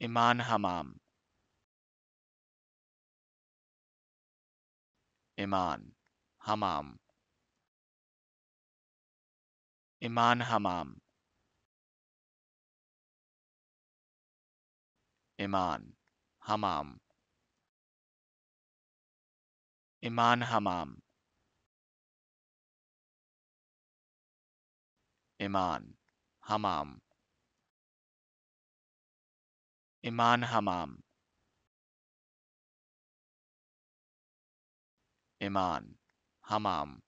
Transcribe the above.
Iman Hammam Iman Hammam Iman Hammam Iman Hammam Iman Hammam Iman Hamam. Iman Hammam Iman Hammam